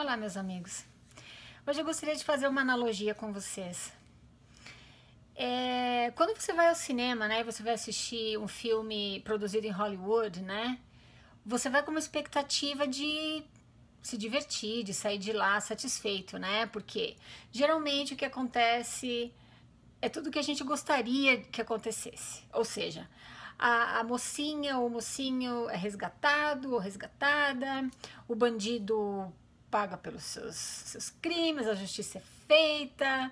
Olá, meus amigos. Hoje eu gostaria de fazer uma analogia com vocês. É, quando você vai ao cinema, né, você vai assistir um filme produzido em Hollywood, né? Você vai com uma expectativa de se divertir, de sair de lá satisfeito, né? Porque geralmente o que acontece é tudo que a gente gostaria que acontecesse. Ou seja, a, a mocinha ou o mocinho é resgatado ou resgatada, o bandido paga pelos seus, seus crimes, a justiça é feita,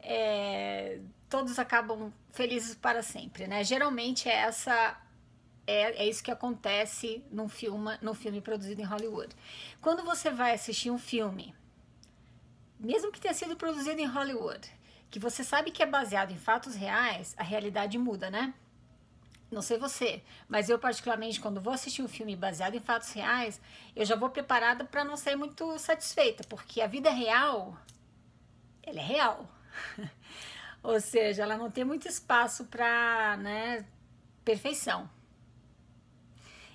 é, todos acabam felizes para sempre, né? Geralmente é essa é, é isso que acontece num filme, num filme produzido em Hollywood. Quando você vai assistir um filme, mesmo que tenha sido produzido em Hollywood, que você sabe que é baseado em fatos reais, a realidade muda, né? Não sei você, mas eu particularmente quando vou assistir um filme baseado em fatos reais, eu já vou preparada para não ser muito satisfeita, porque a vida real, ela é real. Ou seja, ela não tem muito espaço para, né, perfeição.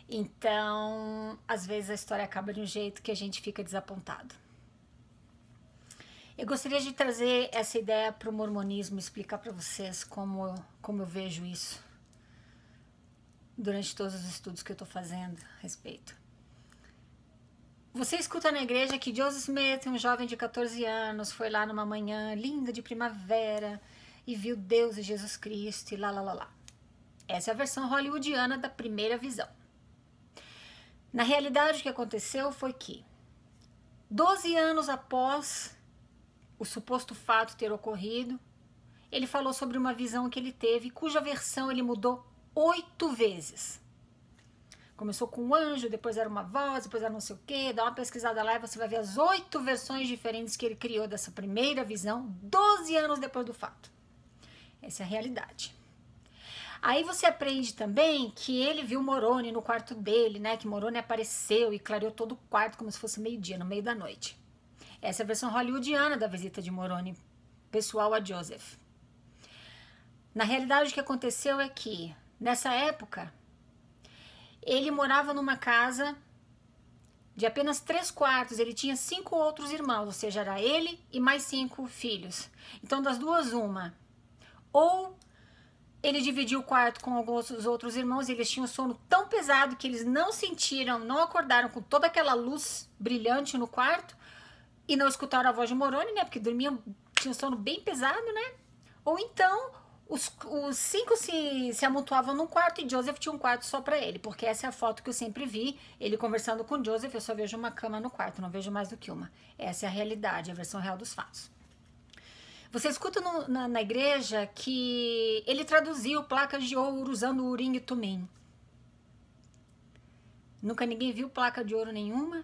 Então, às vezes a história acaba de um jeito que a gente fica desapontado. Eu gostaria de trazer essa ideia para o mormonismo, explicar para vocês como, como eu vejo isso durante todos os estudos que eu estou fazendo a respeito. Você escuta na igreja que Joseph Smith, um jovem de 14 anos, foi lá numa manhã linda de primavera e viu Deus e Jesus Cristo e lá, lá, lá, lá. Essa é a versão hollywoodiana da primeira visão. Na realidade, o que aconteceu foi que, 12 anos após o suposto fato ter ocorrido, ele falou sobre uma visão que ele teve, cuja versão ele mudou oito vezes. Começou com um anjo, depois era uma voz, depois era não sei o quê. Dá uma pesquisada lá e você vai ver as oito versões diferentes que ele criou dessa primeira visão, 12 anos depois do fato. Essa é a realidade. Aí você aprende também que ele viu Moroni no quarto dele, né? Que Moroni apareceu e clareou todo o quarto como se fosse meio-dia, no meio da noite. Essa é a versão hollywoodiana da visita de Moroni pessoal a Joseph. Na realidade, o que aconteceu é que Nessa época, ele morava numa casa de apenas três quartos. Ele tinha cinco outros irmãos, ou seja, era ele e mais cinco filhos. Então, das duas, uma. Ou ele dividiu o quarto com alguns dos outros irmãos e eles tinham sono tão pesado que eles não sentiram, não acordaram com toda aquela luz brilhante no quarto e não escutaram a voz de Moroni, né? Porque dormiam, tinham sono bem pesado, né? Ou então os, os, cinco se, se amontoavam num quarto e Joseph tinha um quarto só para ele, porque essa é a foto que eu sempre vi, ele conversando com Joseph, eu só vejo uma cama no quarto, não vejo mais do que uma. Essa é a realidade, a versão real dos fatos. Você escuta no, na, na, igreja que ele traduziu placas de ouro usando urim e tumim. Nunca ninguém viu placa de ouro nenhuma?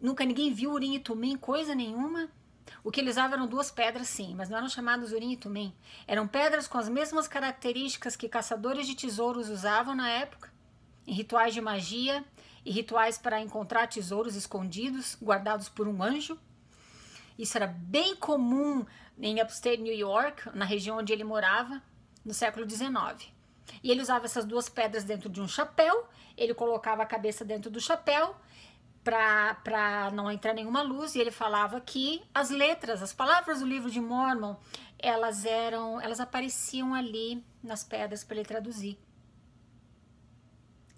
Nunca ninguém viu urim e tumim, coisa nenhuma? O que ele usava eram duas pedras, sim, mas não eram chamadas Urim e Tumim. Eram pedras com as mesmas características que caçadores de tesouros usavam na época, em rituais de magia e rituais para encontrar tesouros escondidos, guardados por um anjo. Isso era bem comum em Upstate New York, na região onde ele morava, no século XIX. E ele usava essas duas pedras dentro de um chapéu, ele colocava a cabeça dentro do chapéu para não entrar nenhuma luz, e ele falava que as letras, as palavras do livro de Mormon, elas eram, elas apareciam ali nas pedras para ele traduzir.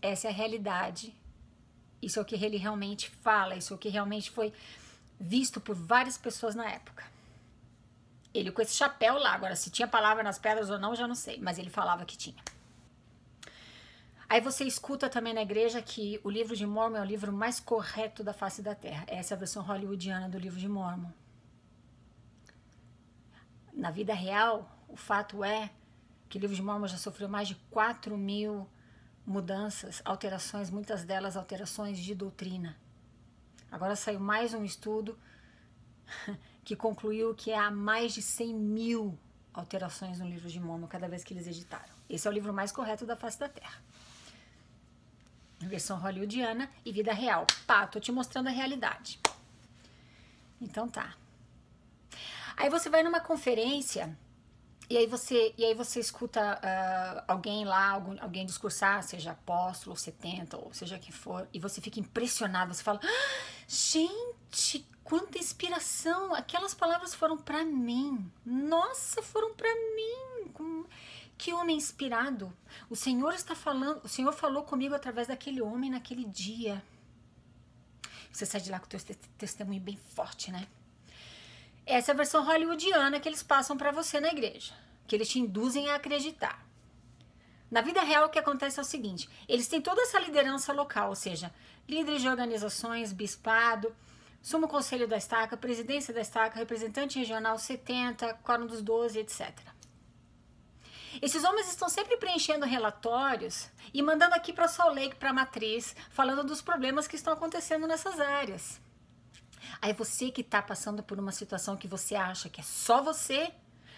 Essa é a realidade. Isso é o que ele realmente fala, isso é o que realmente foi visto por várias pessoas na época. Ele com esse chapéu lá, agora se tinha palavra nas pedras ou não, já não sei, mas ele falava que tinha. Aí você escuta também na igreja que o livro de Mormon é o livro mais correto da face da Terra. Essa é a versão hollywoodiana do livro de Mormon. Na vida real, o fato é que o livro de Mormon já sofreu mais de 4 mil mudanças, alterações, muitas delas alterações de doutrina. Agora saiu mais um estudo que concluiu que há mais de 100 mil alterações no livro de Mormon cada vez que eles editaram. Esse é o livro mais correto da face da Terra. Versão hollywoodiana e vida real. Pá, tô te mostrando a realidade. Então tá. Aí você vai numa conferência e aí você, e aí você escuta uh, alguém lá, algum, alguém discursar, seja apóstolo, 70, ou seja quem for, e você fica impressionado, você fala, ah, gente, quanta inspiração! Aquelas palavras foram para mim. Nossa, foram para mim. Que homem inspirado! O Senhor está falando, o Senhor falou comigo através daquele homem naquele dia. Você sai de lá com o teu testemunho bem forte, né? Essa é a versão hollywoodiana que eles passam para você na igreja, que eles te induzem a acreditar. Na vida real, o que acontece é o seguinte: eles têm toda essa liderança local, ou seja, líderes de organizações, bispado, sumo conselho da estaca, presidência da estaca, representante regional 70, quórum dos 12, etc. Esses homens estão sempre preenchendo relatórios e mandando aqui para a Salt Lake, para a matriz, falando dos problemas que estão acontecendo nessas áreas. Aí você que está passando por uma situação que você acha que é só você,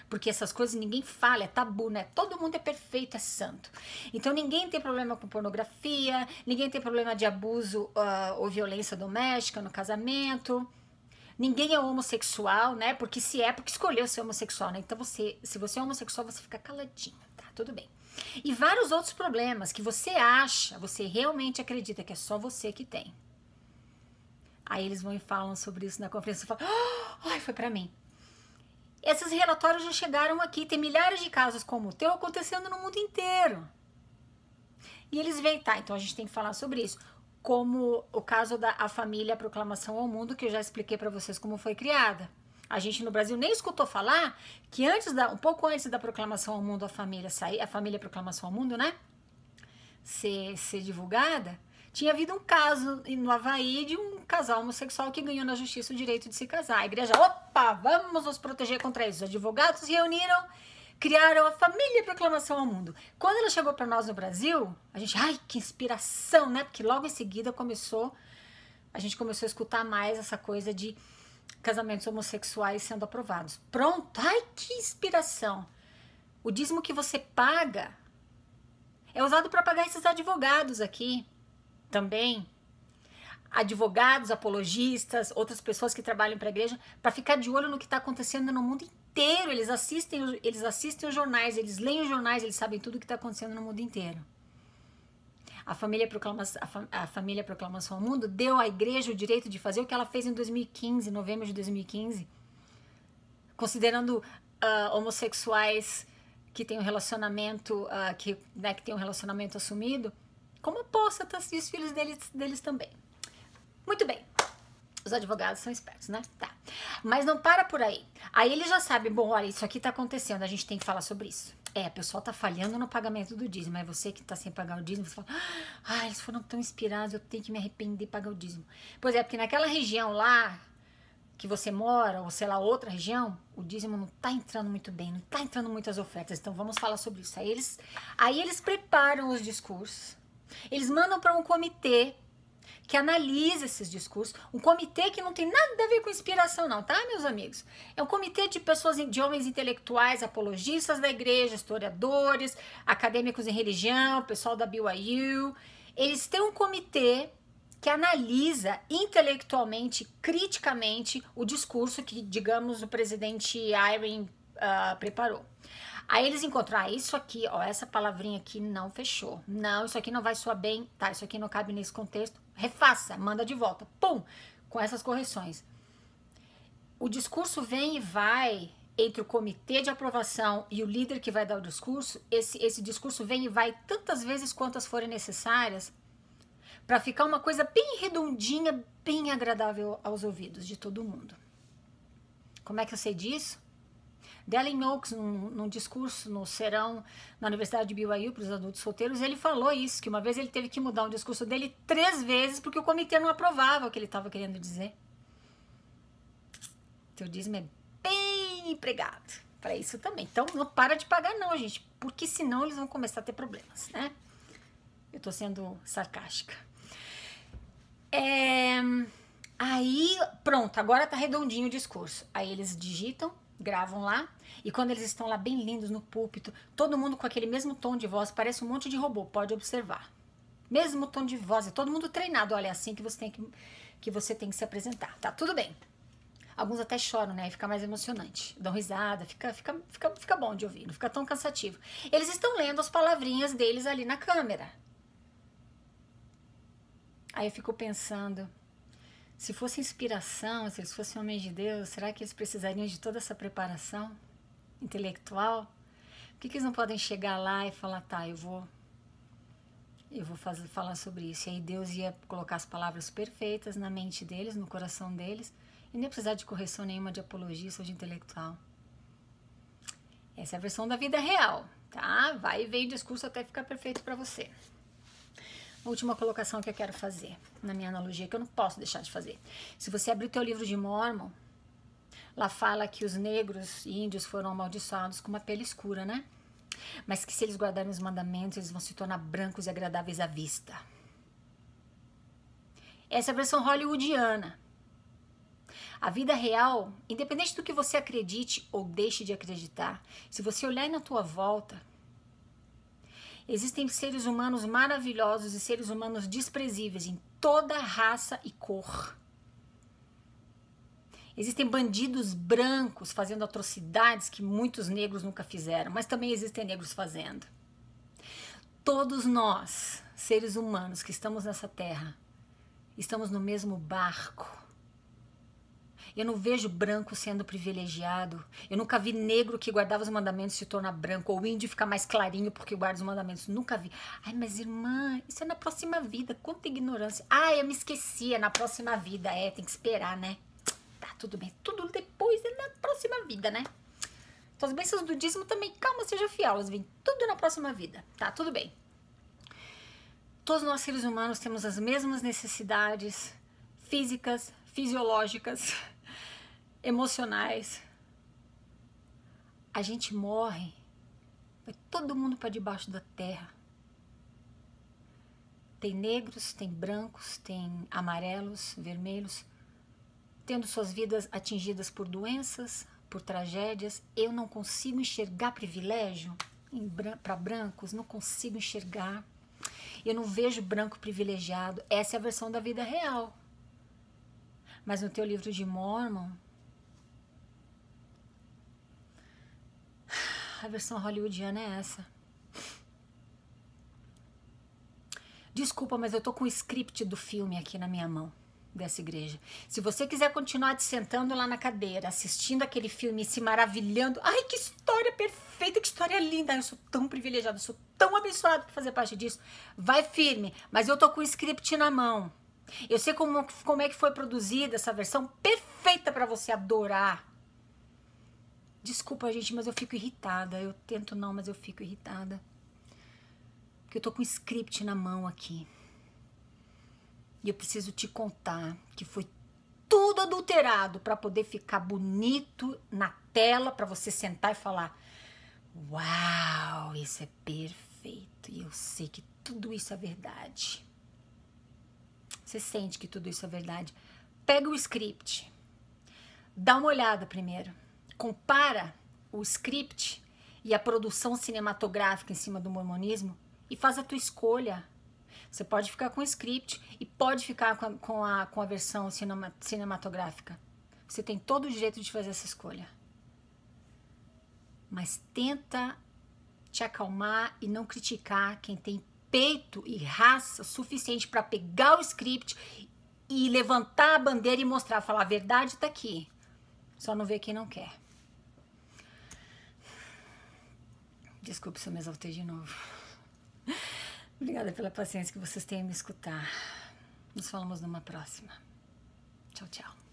porque essas coisas ninguém fala, é tabu, né? Todo mundo é perfeito, é santo. Então ninguém tem problema com pornografia, ninguém tem problema de abuso uh, ou violência doméstica no casamento ninguém é homossexual, né? Porque se é, porque escolheu ser homossexual, né? Então, você, se você é homossexual, você fica caladinho, tá? Tudo bem. E vários outros problemas que você acha, você realmente acredita que é só você que tem. Aí eles vão e falam sobre isso na conferência e falam: ah, ai, foi para mim. Esses relatórios já chegaram aqui, tem milhares de casos como o teu acontecendo no mundo inteiro. E eles veem, tá, então a gente tem que falar sobre isso como o caso da a família Proclamação ao Mundo, que eu já expliquei para vocês como foi criada. A gente no Brasil nem escutou falar que antes da, um pouco antes da Proclamação ao Mundo a família sair, a família Proclamação ao Mundo, né? Ser, ser divulgada, tinha havido um caso no Havaí de um casal homossexual que ganhou na justiça o direito de se casar. A igreja, opa, vamos nos proteger contra isso. Os advogados reuniram criaram a família Proclamação ao Mundo. Quando ela chegou para nós no Brasil, a gente, ai, que inspiração, né? Porque logo em seguida começou, a gente começou a escutar mais essa coisa de casamentos homossexuais sendo aprovados. Pronto, ai, que inspiração. O dízimo que você paga é usado para pagar esses advogados aqui também. Advogados, apologistas, outras pessoas que trabalham para a igreja, para ficar de olho no que está acontecendo no mundo inteiro inteiro, eles assistem, eles assistem os jornais, eles leem os jornais, eles sabem tudo o que está acontecendo no mundo inteiro. A família, proclama, a, fam, a família Proclamação ao Mundo deu à igreja o direito de fazer o que ela fez em 2015, novembro de 2015, considerando uh, homossexuais que têm um relacionamento, uh, que, né, que tem um relacionamento assumido, como apóstatas e os filhos deles, deles também. Muito bem, os advogados são espertos, né? Tá. Mas não para por aí. Aí ele já sabe, bom, olha, isso aqui tá acontecendo, a gente tem que falar sobre isso. É, o pessoal tá falhando no pagamento do dízimo. É você que tá sem pagar o dízimo, você fala, ah, ah, eles foram tão inspirados, eu tenho que me arrepender e pagar o dízimo. Pois é, porque naquela região lá que você mora, ou sei lá, outra região, o dízimo não tá entrando muito bem, não tá entrando muitas ofertas. Então vamos falar sobre isso. Aí eles, aí eles preparam os discursos, eles mandam para um comitê que analisa esses discursos, um comitê que não tem nada a ver com inspiração não, tá, meus amigos? É um comitê de pessoas, de homens intelectuais, apologistas da igreja, historiadores, acadêmicos em religião, pessoal da BYU. Eles têm um comitê que analisa intelectualmente, criticamente o discurso que, digamos, o presidente Irene uh, preparou. Aí eles encontram, ah, isso aqui, ó, essa palavrinha aqui não fechou. Não, isso aqui não vai soar bem, tá? Isso aqui não cabe nesse contexto refaça, manda de volta, pum, com essas correções. O discurso vem e vai entre o comitê de aprovação e o líder que vai dar o discurso. Esse, esse discurso vem e vai tantas vezes quantas forem necessárias para ficar uma coisa bem redondinha, bem agradável aos ouvidos de todo mundo. Como é que eu sei disso? Dallin Oaks, num, num discurso no serão na Universidade de BYU para os adultos solteiros, ele falou isso, que uma vez ele teve que mudar o discurso dele três vezes porque o comitê não aprovava o que ele estava querendo dizer. Teu dízimo é bem empregado para isso também. Então, não para de pagar não, gente, porque senão eles vão começar a ter problemas, né? Eu estou sendo sarcástica. É... Aí, pronto, agora tá redondinho o discurso. Aí eles digitam gravam lá, e quando eles estão lá bem lindos no púlpito, todo mundo com aquele mesmo tom de voz, parece um monte de robô, pode observar. Mesmo tom de voz, é todo mundo treinado, olha, é assim que você tem que, que você tem que se apresentar. Tá tudo bem. Alguns até choram, né? Fica mais emocionante. Dão risada, fica, fica, fica, fica bom de ouvir, não fica tão cansativo. Eles estão lendo as palavrinhas deles ali na câmera. Aí eu fico pensando, se fosse inspiração, se eles fossem homens de Deus, será que eles precisariam de toda essa preparação intelectual? Por que, que eles não podem chegar lá e falar, tá, eu vou eu vou fazer, falar sobre isso. E aí Deus ia colocar as palavras perfeitas na mente deles, no coração deles, e nem precisar de correção nenhuma de apologista ou de intelectual. Essa é a versão da vida real, tá? Vai e vem o discurso até ficar perfeito para você última colocação que eu quero fazer na minha analogia, que eu não posso deixar de fazer. Se você abrir o teu livro de Mormon, lá fala que os negros e índios foram amaldiçoados com uma pele escura, né? Mas que se eles guardarem os mandamentos, eles vão se tornar brancos e agradáveis à vista. Essa é a versão hollywoodiana. A vida real, independente do que você acredite ou deixe de acreditar, se você olhar na tua volta, Existem seres humanos maravilhosos e seres humanos desprezíveis em toda raça e cor. Existem bandidos brancos fazendo atrocidades que muitos negros nunca fizeram, mas também existem negros fazendo. Todos nós, seres humanos que estamos nessa terra, estamos no mesmo barco eu não vejo branco sendo privilegiado. Eu nunca vi negro que guardava os mandamentos se tornar branco, ou índio ficar mais clarinho porque guarda os mandamentos. Nunca vi. Ai, mas irmã, isso é na próxima vida. Quanta ignorância. Ah, eu me esquecia. É na próxima vida. É, tem que esperar, né? Tá, tudo bem. Tudo depois é na próxima vida, né? Então, as bênçãos do dízimo também. Calma, seja fiel. Elas vêm tudo na próxima vida. Tá, tudo bem. Todos nós seres humanos temos as mesmas necessidades físicas, fisiológicas emocionais. A gente morre, vai todo mundo para debaixo da terra. Tem negros, tem brancos, tem amarelos, vermelhos, tendo suas vidas atingidas por doenças, por tragédias. Eu não consigo enxergar privilégio para brancos, não consigo enxergar. Eu não vejo branco privilegiado. Essa é a versão da vida real. Mas no teu livro de Mormon, A versão hollywoodiana é essa. Desculpa, mas eu tô com o script do filme aqui na minha mão dessa igreja. Se você quiser continuar te sentando lá na cadeira, assistindo aquele filme e se maravilhando, ai que história perfeita, que história linda, eu sou tão privilegiada, eu sou tão abençoada por fazer parte disso. Vai firme, mas eu tô com o script na mão. Eu sei como, como é que foi produzida essa versão perfeita para você adorar, Desculpa, gente, mas eu fico irritada. Eu tento não, mas eu fico irritada. Porque eu tô com um script na mão aqui. E eu preciso te contar que foi tudo adulterado para poder ficar bonito na tela, para você sentar e falar: Uau, isso é perfeito. E eu sei que tudo isso é verdade. Você sente que tudo isso é verdade. Pega o script. Dá uma olhada primeiro compara o script e a produção cinematográfica em cima do mormonismo e faz a tua escolha. Você pode ficar com o script e pode ficar com a, com a, com a versão cinema, cinematográfica. Você tem todo o direito de fazer essa escolha. Mas tenta te acalmar e não criticar quem tem peito e raça suficiente para pegar o script e levantar a bandeira e mostrar, falar a verdade está aqui. Só não vê quem não quer. Desculpe se eu me exaltei de novo. Obrigada pela paciência que vocês têm em me escutar. Nos falamos numa próxima. Tchau, tchau.